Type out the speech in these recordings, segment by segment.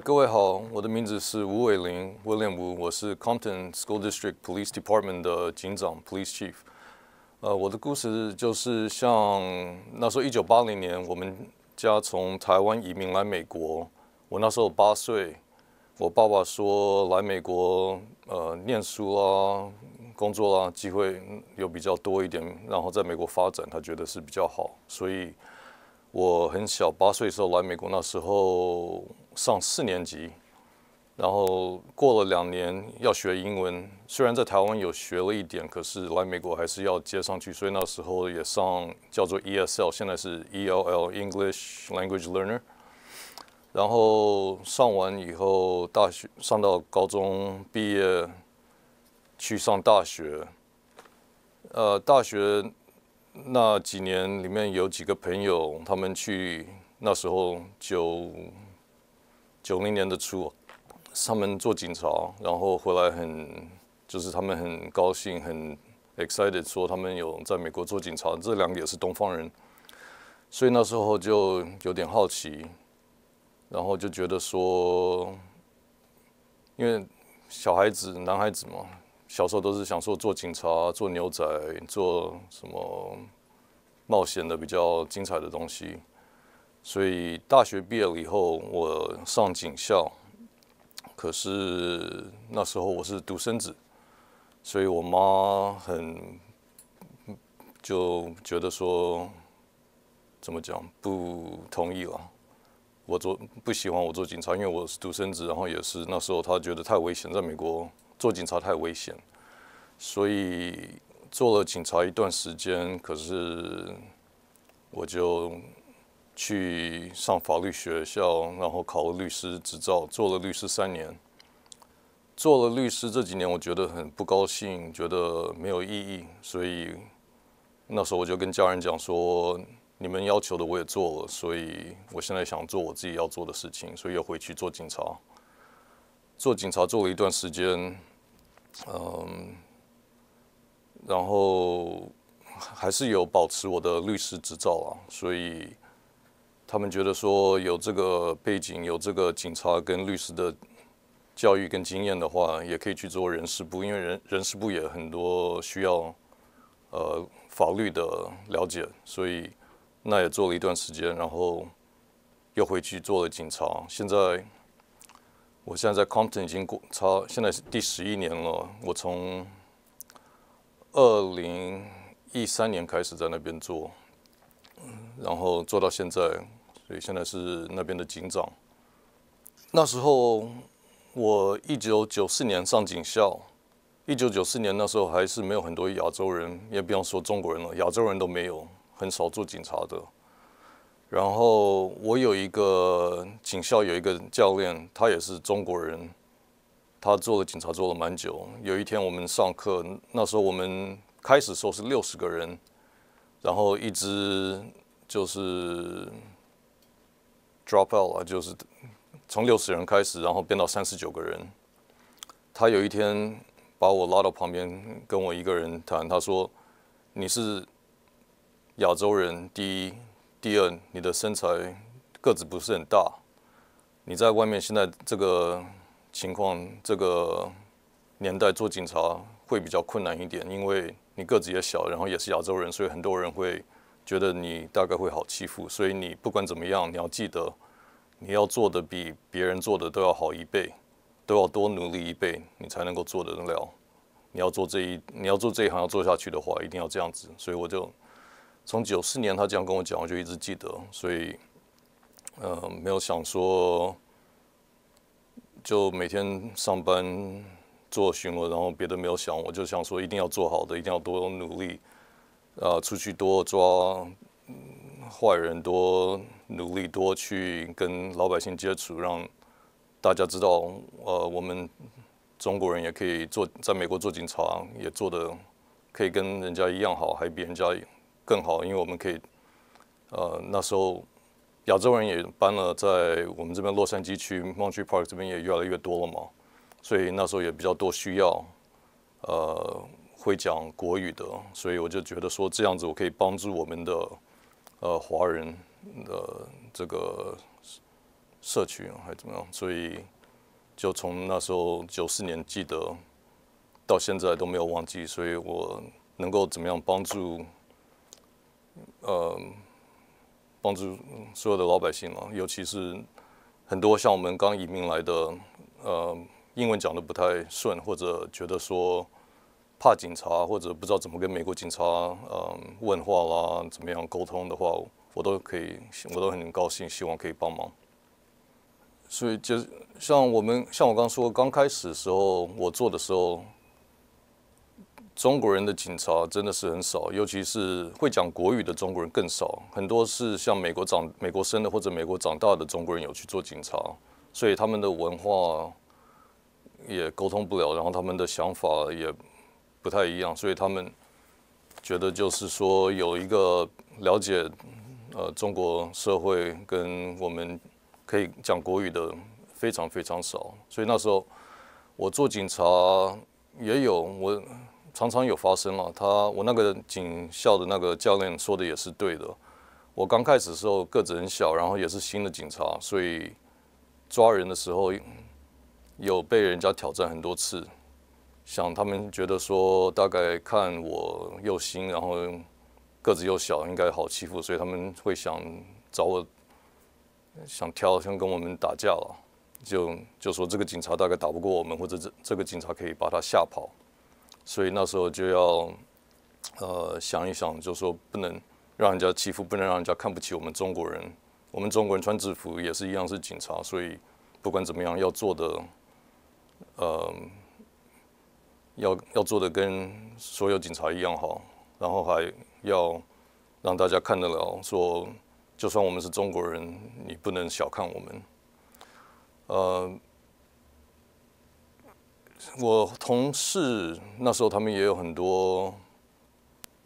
各位好，我的名字是吴伟林 （William Wu），我是 Compton School District Police Department 的警长 （Police Chief）。呃，我的故事就是像那时候一九八零年，我们家从台湾移民来美国，我那时候八岁。我爸爸说来美国，呃，念书啊、工作啊，机会又比较多一点，然后在美国发展，他觉得是比较好。所以我很小，八岁的时候来美国，那时候。上四年级，然后过了两年要学英文。虽然在台湾有学了一点，可是来美国还是要接上去。所以那时候也上叫做 ESL，现在是 ELL（English Language Learner）。然后上完以后，大学上到高中毕业，去上大学。呃，大学那几年里面有几个朋友，他们去那时候就。九零年的初，他们做警察，然后回来很就是他们很高兴，很 excited，说他们有在美国做警察，这两个也是东方人，所以那时候就有点好奇，然后就觉得说，因为小孩子男孩子嘛，小时候都是想说做警察、做牛仔、做什么冒险的比较精彩的东西。所以大学毕业了以后，我上警校。可是那时候我是独生子，所以我妈很就觉得说，怎么讲不同意了。我做不喜欢我做警察，因为我是独生子，然后也是那时候他觉得太危险，在美国做警察太危险。所以做了警察一段时间，可是我就。去上法律学校，然后考了律师执照，做了律师三年。做了律师这几年，我觉得很不高兴，觉得没有意义，所以那时候我就跟家人讲说：“你们要求的我也做了，所以我现在想做我自己要做的事情，所以又回去做警察。”做警察做了一段时间，嗯，然后还是有保持我的律师执照啊，所以。他们觉得说有这个背景，有这个警察跟律师的教育跟经验的话，也可以去做人事部，因为人人事部也很多需要呃法律的了解，所以那也做了一段时间，然后又回去做了警察。现在我现在在 Compton 已经过差，现在是第十一年了。我从二零一三年开始在那边做，然后做到现在。所以现在是那边的警长。那时候我一九九四年上警校，一九九四年那时候还是没有很多亚洲人，也不用说中国人了，亚洲人都没有，很少做警察的。然后我有一个警校有一个教练，他也是中国人，他做了警察做了蛮久。有一天我们上课，那时候我们开始说是六十个人，然后一直就是。drop out 啊，就是从六十人开始，然后变到三十九个人。他有一天把我拉到旁边，跟我一个人谈。他说：“你是亚洲人，第一、第二，你的身材个子不是很大。你在外面现在这个情况、这个年代做警察会比较困难一点，因为你个子也小，然后也是亚洲人，所以很多人会。”觉得你大概会好欺负，所以你不管怎么样，你要记得，你要做的比别人做的都要好一倍，都要多努力一倍，你才能够做得了。你要做这一，你要做这一行，要做下去的话，一定要这样子。所以我就从九四年他这样跟我讲，我就一直记得。所以，呃，没有想说就每天上班做巡逻，然后别的没有想，我就想说一定要做好的，一定要多努力。呃，出去多抓坏人，多努力，多去跟老百姓接触，让大家知道，呃，我们中国人也可以做，在美国做警察，也做得可以跟人家一样好，还比人家更好，因为我们可以，呃，那时候亚洲人也搬了，在我们这边洛杉矶区，Montreal 这边也越来越多了嘛，所以那时候也比较多需要，呃。会讲国语的，所以我就觉得说这样子我可以帮助我们的呃华人的这个社区还怎么样？所以就从那时候九四年记得到现在都没有忘记，所以我能够怎么样帮助呃帮助所有的老百姓啊，尤其是很多像我们刚移民来的，呃，英文讲的不太顺，或者觉得说。怕警察或者不知道怎么跟美国警察嗯问话啦，怎么样沟通的话，我都可以，我都很高兴，希望可以帮忙。所以，就像我们像我刚说，刚开始的时候我做的时候，中国人的警察真的是很少，尤其是会讲国语的中国人更少。很多是像美国长、美国生的或者美国长大的中国人有去做警察，所以他们的文化也沟通不了，然后他们的想法也。不太一样，所以他们觉得就是说有一个了解，呃，中国社会跟我们可以讲国语的非常非常少，所以那时候我做警察也有，我常常有发生啊。他我那个警校的那个教练说的也是对的。我刚开始时候个子很小，然后也是新的警察，所以抓人的时候有被人家挑战很多次。想他们觉得说大概看我又新，然后个子又小，应该好欺负，所以他们会想找我想挑，想跟我们打架了，就就说这个警察大概打不过我们，或者这这个警察可以把他吓跑，所以那时候就要呃想一想，就说不能让人家欺负，不能让人家看不起我们中国人，我们中国人穿制服也是一样是警察，所以不管怎么样要做的，嗯。要要做的跟所有警察一样好，然后还要让大家看得了，说就算我们是中国人，你不能小看我们。呃，我同事那时候他们也有很多，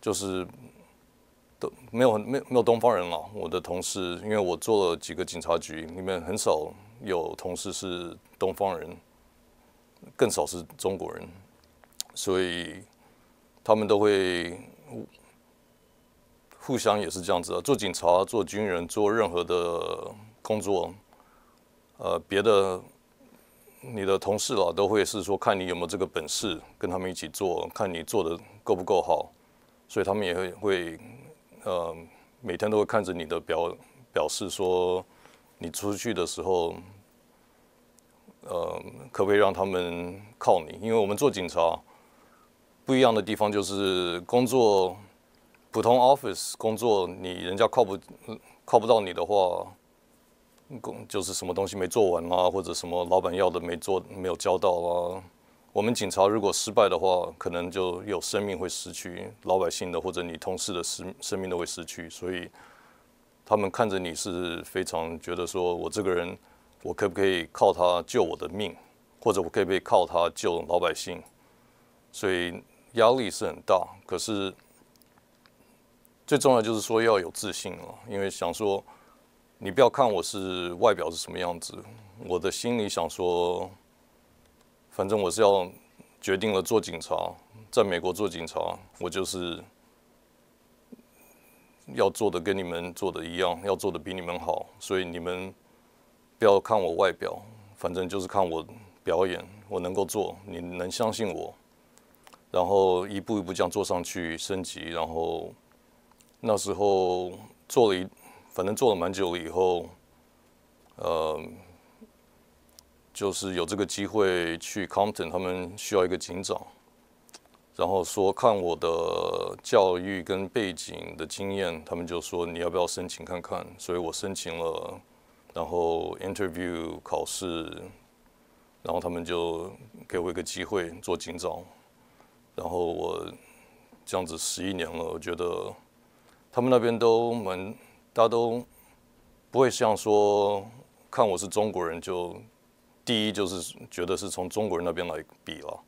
就是都没有没有没有东方人了。我的同事，因为我做了几个警察局，里面很少有同事是东方人，更少是中国人。所以，他们都会互相也是这样子啊。做警察、做军人、做任何的工作，呃，别的你的同事啊，都会是说看你有没有这个本事跟他们一起做，看你做的够不够好。所以他们也会会呃，每天都会看着你的表表示说，你出去的时候，呃，可不可以让他们靠你？因为我们做警察。不一样的地方就是工作，普通 office 工作，你人家靠不靠不到你的话，工就是什么东西没做完啦，或者什么老板要的没做没有交到啦。我们警察如果失败的话，可能就有生命会失去，老百姓的或者你同事的生生命都会失去，所以他们看着你是非常觉得说我这个人，我可不可以靠他救我的命，或者我可不可以靠他救老百姓，所以。压力是很大，可是最重要就是说要有自信了，因为想说你不要看我是外表是什么样子，我的心里想说，反正我是要决定了做警察，在美国做警察，我就是要做的跟你们做的一样，要做的比你们好，所以你们不要看我外表，反正就是看我表演，我能够做，你能相信我。然后一步一步这样做上去升级，然后那时候做了，一，反正做了蛮久了以后，呃，就是有这个机会去 Compton，他们需要一个警长，然后说看我的教育跟背景的经验，他们就说你要不要申请看看？所以我申请了，然后 interview 考试，然后他们就给我一个机会做警长。然后我这样子十一年了，我觉得他们那边都蛮，大家都不会像说看我是中国人就第一就是觉得是从中国人那边来比了，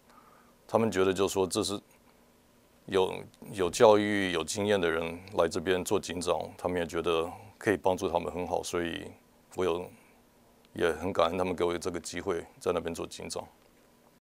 他们觉得就说这是有有教育有经验的人来这边做警长，他们也觉得可以帮助他们很好，所以我有也很感恩他们给我这个机会在那边做警长。